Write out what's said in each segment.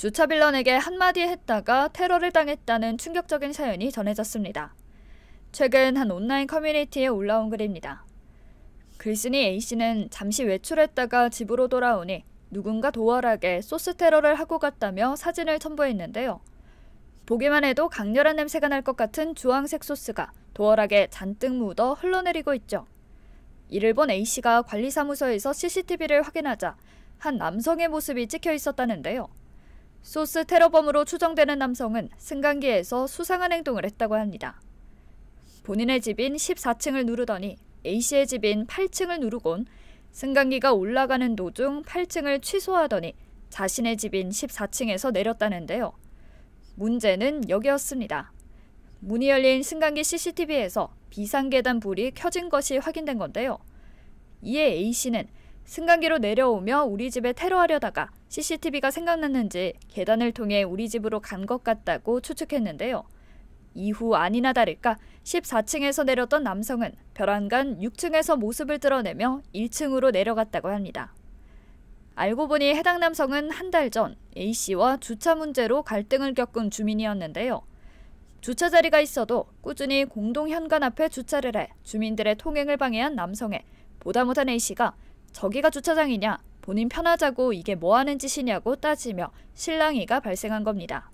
주차 빌런에게 한마디 했다가 테러를 당했다는 충격적인 사연이 전해졌습니다. 최근 한 온라인 커뮤니티에 올라온 글입니다. 글쓴이 A씨는 잠시 외출했다가 집으로 돌아오니 누군가 도활하게 소스 테러를 하고 갔다며 사진을 첨부했는데요. 보기만 해도 강렬한 냄새가 날 것 같은 주황색 소스가 도어하게 잔뜩 묻어 흘러내리고 있죠. 이를 본 A씨가 관리사무소에서 CCTV를 확인하자 한 남성의 모습이 찍혀 있었다는데요. 소스 테러범으로 추정되는 남성은 승강기에서 수상한 행동을 했다고 합니다. 본인의 집인 14층을 누르더니 A씨의 집인 8층을 누르곤 승강기가 올라가는 도중 8층을 취소하더니 자신의 집인 14층에서 내렸다는데요. 문제는 여기였습니다. 문이 열린 승강기 CCTV에서 비상계단 불이 켜진 것이 확인된 건데요. 이에 A씨는 승강기로 내려오며 우리 집에 테러하려다가 CCTV가 생각났는지 계단을 통해 우리 집으로 간 것 같다고 추측했는데요. 이후 아니나 다를까 14층에서 내렸던 남성은 벼랑간 6층에서 모습을 드러내며 1층으로 내려갔다고 합니다. 알고 보니 해당 남성은 한 달 전 A씨와 주차 문제로 갈등을 겪은 주민이었는데요. 주차 자리가 있어도 꾸준히 공동 현관 앞에 주차를 해 주민들의 통행을 방해한 남성에 보다 못한 A씨가 저기가 주차장이냐 본인 편하자고 이게 뭐 하는 짓이냐고 따지며 실랑이가 발생한 겁니다.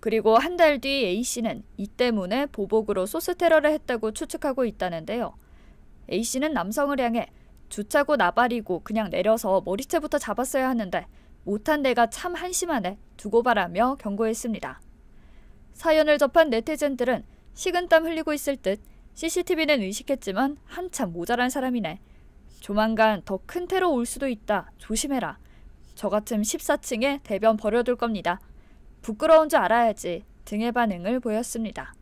그리고 한 달 뒤 A씨는 이 때문에 보복으로 소스 테러를 했다고 추측하고 있다는데요. A씨는 남성을 향해 주차고 나발이고 그냥 내려서 머리채부터 잡았어야 하는데 못한 내가 참 한심하네 두고 바라며 경고했습니다. 사연을 접한 네티즌들은 식은땀 흘리고 있을 듯 CCTV는 의식했지만 한참 모자란 사람이네 조만간 더 큰 테러 올 수도 있다. 조심해라. 저 같은 14층에 대변 버려둘 겁니다. 부끄러운 줄 알아야지 등의 반응을 보였습니다.